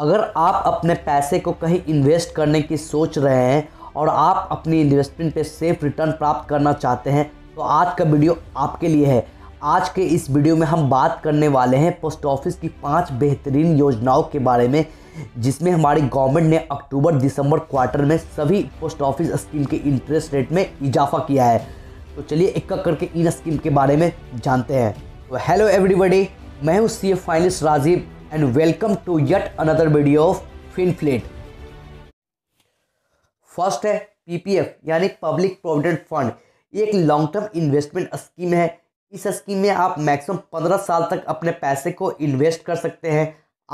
अगर आप अपने पैसे को कहीं इन्वेस्ट करने की सोच रहे हैं और आप अपनी इन्वेस्टमेंट पे सेफ रिटर्न प्राप्त करना चाहते हैं तो आज का वीडियो आपके लिए है आज के इस वीडियो में हम बात करने वाले हैं पोस्ट ऑफिस की पांच बेहतरीन योजनाओं के बारे में जिसमें हमारी गवर्नमेंट ने अक्टूबर दिसंबर क्वार्टर में सभी पोस्ट ऑफिस स्कीम के इंटरेस्ट रेट में इजाफा किया है तो चलिए एक एक करके इन स्कीम के बारे में जानते हैं तो हेलो एवरीबडी मैं हूँ C finance Rajeev and welcome to yet another video of Finflate first है पीपीएफ यानी पब्लिक प्रोविडेंट फंड ये एक लॉन्ग टर्म इन्वेस्टमेंट स्कीम है इस स्कीम में आप मैक्सिमम पंद्रह साल तक अपने पैसे को इन्वेस्ट कर सकते हैं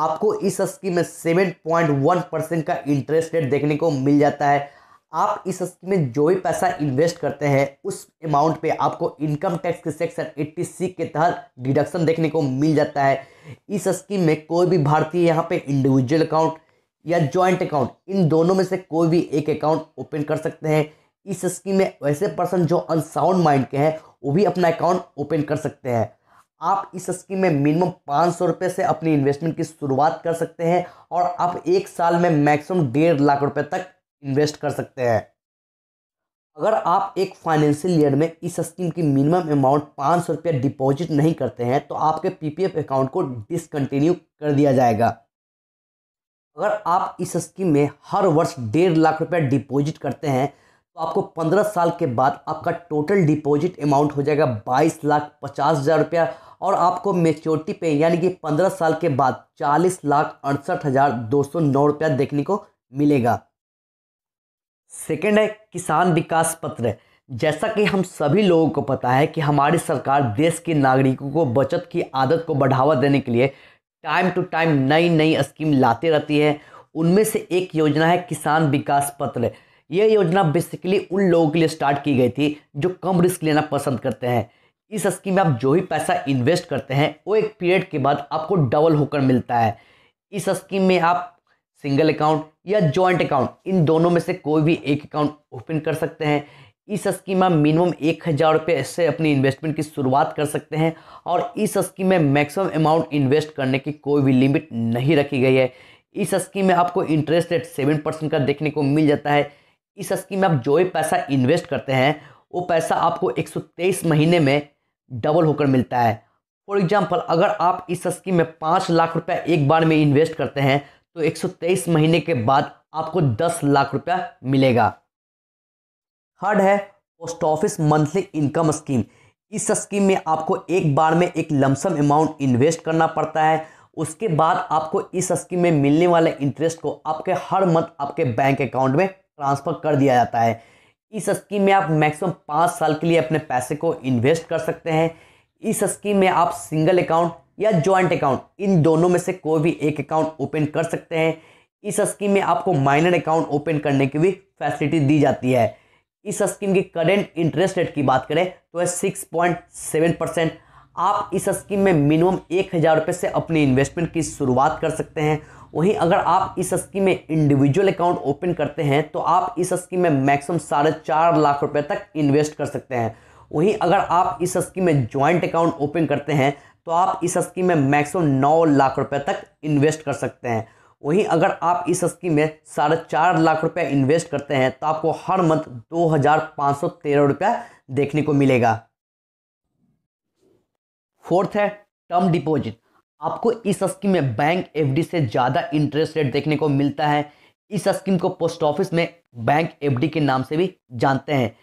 आपको इस स्कीम में सेवन पॉइंट वन परसेंट का इंटरेस्ट रेट देखने को मिल जाता है आप इस स्कीम में जो भी पैसा इन्वेस्ट करते हैं उस अमाउंट पे आपको इनकम टैक्स के सेक्शन सी के तहत डिडक्शन देखने को मिल जाता है इस स्कीम में कोई भी भारतीय यहाँ पे इंडिविजुअल अकाउंट या जॉइंट अकाउंट इन दोनों में से कोई भी एक अकाउंट ओपन कर सकते हैं इस स्कीम में वैसे पर्सन जो अनसाउंड माइंड के हैं वो भी अपना अकाउंट ओपन कर सकते हैं आप इस स्कीम में मिनिमम पाँच सौ रुपये से अपनी इन्वेस्टमेंट की शुरुआत कर सकते हैं और आप एक साल में मैक्सिमम डेढ़ लाख रुपए तक इन्वेस्ट कर सकते हैं अगर आप एक फाइनेंशियल ईयर में इस स्कीम की मिनिमम अमाउंट पाँच सौ रुपया डिपॉजिट नहीं करते हैं तो आपके पीपीएफ अकाउंट को डिसकंटिन्यू कर दिया जाएगा अगर आप इस स्कीम में हर वर्ष डेढ़ लाख रुपया डिपॉजिट करते हैं तो आपको पंद्रह साल के बाद आपका टोटल डिपॉजिट अमाउंट हो जाएगा बाईस लाख पचास हज़ार रुपया और आपको मेच्योरिटी पे यानी कि पंद्रह साल के बाद चालीस लाख अड़सठ हज़ार दो सौ नौ रुपया देखने को मिलेगा सेकेंड है किसान विकास पत्र जैसा कि हम सभी लोगों को पता है कि हमारी सरकार देश के नागरिकों को बचत की आदत को बढ़ावा देने के लिए टाइम टू टाइम नई नई स्कीम लाते रहती है उनमें से एक योजना है किसान विकास पत्र यह योजना बेसिकली उन लोगों के लिए स्टार्ट की गई थी जो कम रिस्क लेना पसंद करते हैं इस स्कीम में आप जो भी पैसा इन्वेस्ट करते हैं वो एक पीरियड के बाद आपको डबल होकर मिलता है इस स्कीम में आप सिंगल अकाउंट या जॉइंट अकाउंट इन दोनों में से कोई भी एक अकाउंट ओपन कर सकते हैं इस स्कीम में मिनिमम एक हज़ार रुपये से अपनी इन्वेस्टमेंट की शुरुआत कर सकते हैं और इस स्कीम में मैक्सिमम अमाउंट इन्वेस्ट करने की कोई भी लिमिट नहीं रखी गई है इस स्कीम में आपको इंटरेस्ट रेट सेवन परसेंट का देखने को मिल जाता है इस स्कीम में आप जो भी पैसा इन्वेस्ट करते हैं वो पैसा आपको तेईस महीने में डबल होकर मिलता है फॉर एग्जाम्पल अगर आप इस स्कीम में पाँच लाख रुपया एक बार में इन्वेस्ट करते हैं तो 123 महीने के बाद आपको 10 लाख रुपया मिलेगा थर्ड है post office monthly income scheme इस स्कीम में आपको एक बार में एक लमसम अमाउंट इन्वेस्ट करना पड़ता है उसके बाद आपको इस स्कीम में मिलने वाले इंटरेस्ट को आपके हर मंथ आपके बैंक अकाउंट में ट्रांसफ़र कर दिया जाता है इस स्कीम में आप मैक्सिमम पाँच साल के लिए अपने पैसे को इन्वेस्ट कर सकते हैं इस स्कीम में आप सिंगल अकाउंट या ज्वाइंट अकाउंट इन दोनों में से कोई भी एक अकाउंट ओपन कर सकते हैं इस स्कीम में आपको माइनर अकाउंट ओपन करने की भी फैसिलिटी दी जाती है इस स्कीम की करेंट इंटरेस्ट रेट की बात करें तो है सिक्स पॉइंट सेवन परसेंट आप इस स्कीम में मिनिमम एक हज़ार रुपये से अपनी इन्वेस्टमेंट की शुरुआत कर सकते हैं वहीं अगर आप इस स्कीम में इंडिविजुअल अकाउंट ओपन करते हैं तो आप इस स्कीम में मैक्सिमम साढ़े चार लाख रुपये तक इन्वेस्ट कर सकते हैं वहीं अगर आप इस स्कीम में ज्वाइंट अकाउंट ओपन करते हैं तो आप इस स्कीम में मैक्सिमम नौ लाख रुपए तक इन्वेस्ट कर सकते हैं वहीं अगर आप इस स्कीम में साढ़े चार लाख रुपया इन्वेस्ट करते हैं तो आपको हर मंथ दो हज़ार पाँच सौ तेरह रुपया देखने को मिलेगा फोर्थ है टर्म डिपॉजिट आपको इस स्कीम में बैंक एफडी से ज़्यादा इंटरेस्ट रेट देखने को मिलता है इस स्कीम को पोस्ट ऑफिस में बैंक एफडी के नाम से भी जानते हैं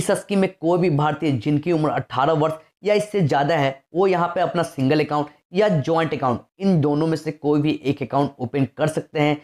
इस स्कीम में कोई भी भारतीय जिनकी उम्र 18 वर्ष या इससे ज़्यादा है वो यहाँ पे अपना सिंगल अकाउंट या जॉइंट अकाउंट इन दोनों में से कोई भी एक अकाउंट ओपन कर सकते हैं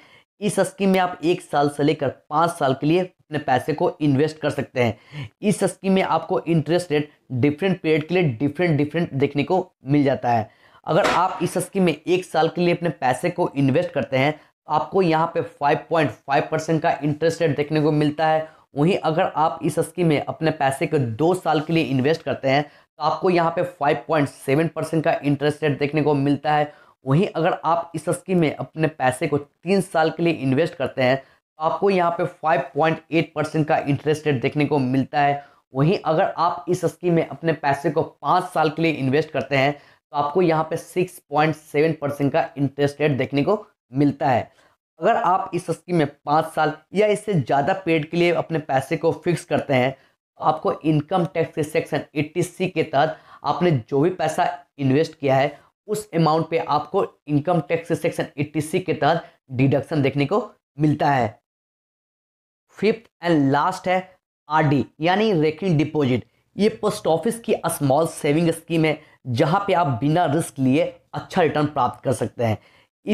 इस स्कीम में आप एक साल से लेकर पाँच साल के लिए अपने पैसे को इन्वेस्ट कर सकते हैं इस स्कीम में आपको इंटरेस्ट रेट डिफरेंट पीरियड के लिए डिफरेंट डिफरेंट देखने को मिल जाता है अगर आप इस स्कीम में एक साल के लिए अपने पैसे को इन्वेस्ट करते हैं तो आपको यहाँ पे 5.5 परसेंट का इंटरेस्ट रेट देखने को मिलता है वहीं अगर आप इस स्कीम में अपने पैसे को दो साल के लिए इन्वेस्ट करते हैं तो आपको यहाँ पे 5.7 परसेंट का इंटरेस्ट रेट देखने को मिलता है वहीं अगर आप इस स्कीम में अपने पैसे को तीन साल के लिए इन्वेस्ट करते हैं तो आपको यहाँ पे 5.8 परसेंट का इंटरेस्ट रेट देखने को मिलता है वहीं अगर आप इस स्कीम में अपने पैसे को पाँच साल के लिए इन्वेस्ट करते हैं तो आपको यहाँ पे 6.7 परसेंट का इंटरेस्ट रेट देखने को मिलता है अगर आप इस स्कीम में पाँच साल या इससे ज़्यादा पेड के लिए अपने पैसे को फिक्स करते हैं आपको इनकम टैक्स सेक्शन 80 के तहत आपने जो भी पैसा इन्वेस्ट किया है उस अमाउंट पे आपको इनकम टैक्स सेक्शन 80 के तहत डिडक्शन देखने को मिलता है फिफ्थ एंड लास्ट है आरडी यानी रेकिंग डिपॉजिट ये पोस्ट ऑफिस की स्मॉल सेविंग स्कीम है जहाँ पे आप बिना रिस्क लिए अच्छा रिटर्न प्राप्त कर सकते हैं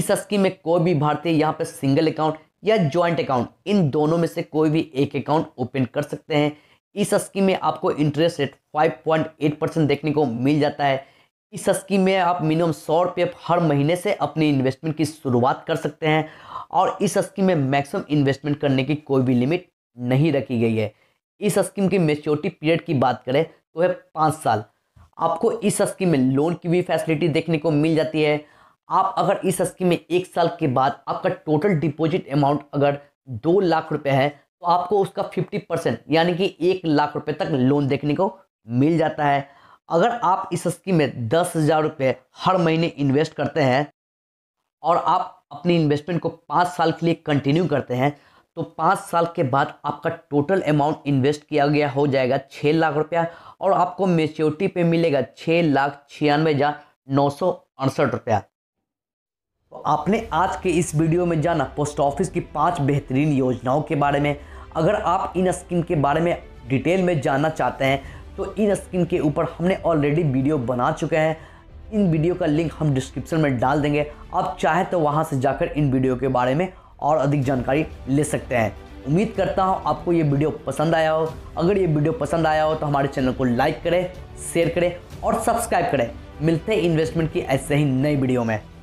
इस स्कीम में कोई भी भारतीय यहाँ पे सिंगल अकाउंट या ज्वाइंट अकाउंट इन दोनों में से कोई भी एक अकाउंट ओपन कर सकते हैं इस स्कीम में आपको इंटरेस्ट रेट 5.8 परसेंट देखने को मिल जाता है इस स्कीम में आप मिनिमम सौ रुपये हर महीने से अपनी इन्वेस्टमेंट की शुरुआत कर सकते हैं और इस स्कीम में मैक्सिमम इन्वेस्टमेंट करने की कोई भी लिमिट नहीं रखी गई है इस स्कीम की मेच्योरिटी पीरियड की बात करें तो है पाँच साल आपको इस स्कीम में लोन की भी फैसिलिटी देखने को मिल जाती है आप अगर इस स्कीम में एक साल के बाद आपका टोटल डिपॉजिट अमाउंट अगर दो लाख रुपए है तो आपको उसका फिफ्टी परसेंट यानी कि एक लाख रुपए तक लोन देखने को मिल जाता है अगर आप इस स्कीम में दस हज़ार रुपये हर महीने इन्वेस्ट करते हैं और आप अपनी इन्वेस्टमेंट को पाँच साल के लिए कंटिन्यू करते हैं तो पाँच साल के बाद आपका टोटल अमाउंट इन्वेस्ट किया गया हो जाएगा छः लाख रुपया और आपको मेच्योरिटी पे मिलेगा छः लाख छियानवे हज़ार नौ सौ अड़सठ रुपया तो आपने आज के इस वीडियो में जाना पोस्ट ऑफिस की पांच बेहतरीन योजनाओं के बारे में अगर आप इन स्कीम के बारे में डिटेल में जानना चाहते हैं तो इन स्कीम के ऊपर हमने ऑलरेडी वीडियो बना चुके हैं इन वीडियो का लिंक हम डिस्क्रिप्शन में डाल देंगे आप चाहे तो वहाँ से जाकर इन वीडियो के बारे में और अधिक जानकारी ले सकते हैं उम्मीद करता हूँ आपको ये वीडियो पसंद आया हो अगर ये वीडियो पसंद आया हो तो हमारे चैनल को लाइक करें शेयर करें और सब्सक्राइब करें मिलते हैं इन्वेस्टमेंट की ऐसे ही नई वीडियो में